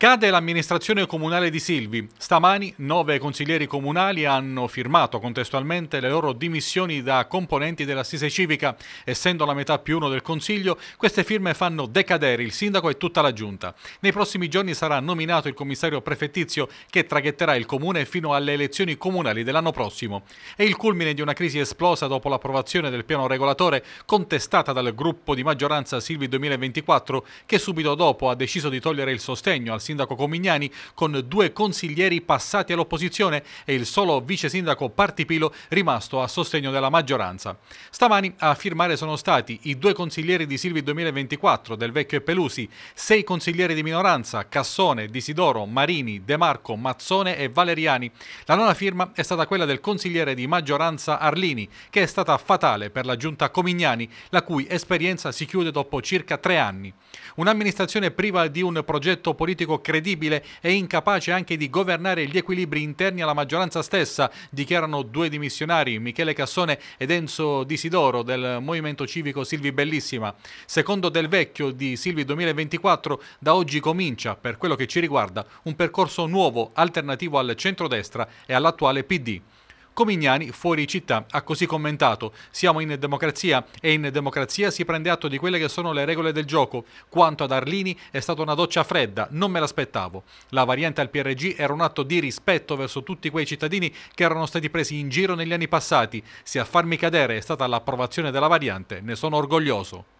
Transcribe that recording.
Cade l'amministrazione comunale di Silvi. Stamani nove consiglieri comunali hanno firmato contestualmente le loro dimissioni da componenti dell'assise civica. Essendo la metà più uno del Consiglio, queste firme fanno decadere il sindaco e tutta la giunta. Nei prossimi giorni sarà nominato il commissario prefettizio che traghetterà il comune fino alle elezioni comunali dell'anno prossimo. È il culmine di una crisi esplosa dopo l'approvazione del piano regolatore contestata dal gruppo di maggioranza Silvi 2024 che subito dopo ha deciso di togliere il sostegno al sindaco Comignani con due consiglieri passati all'opposizione e il solo vice sindaco Partipilo rimasto a sostegno della maggioranza. Stamani a firmare sono stati i due consiglieri di Silvi 2024 del vecchio Pelusi, sei consiglieri di minoranza Cassone, Disidoro, Marini, De Marco, Mazzone e Valeriani. La nona firma è stata quella del consigliere di maggioranza Arlini, che è stata fatale per la giunta Comignani, la cui esperienza si chiude dopo circa tre anni. Un'amministrazione priva di un progetto politico credibile e incapace anche di governare gli equilibri interni alla maggioranza stessa, dichiarano due dimissionari, Michele Cassone ed Enzo Disidoro del Movimento Civico Silvi Bellissima. Secondo Del Vecchio di Silvi 2024, da oggi comincia, per quello che ci riguarda, un percorso nuovo, alternativo al centrodestra e all'attuale PD. Comignani fuori città. Ha così commentato, siamo in democrazia e in democrazia si prende atto di quelle che sono le regole del gioco. Quanto ad Arlini è stata una doccia fredda, non me l'aspettavo. La variante al PRG era un atto di rispetto verso tutti quei cittadini che erano stati presi in giro negli anni passati. Se a farmi cadere è stata l'approvazione della variante, ne sono orgoglioso.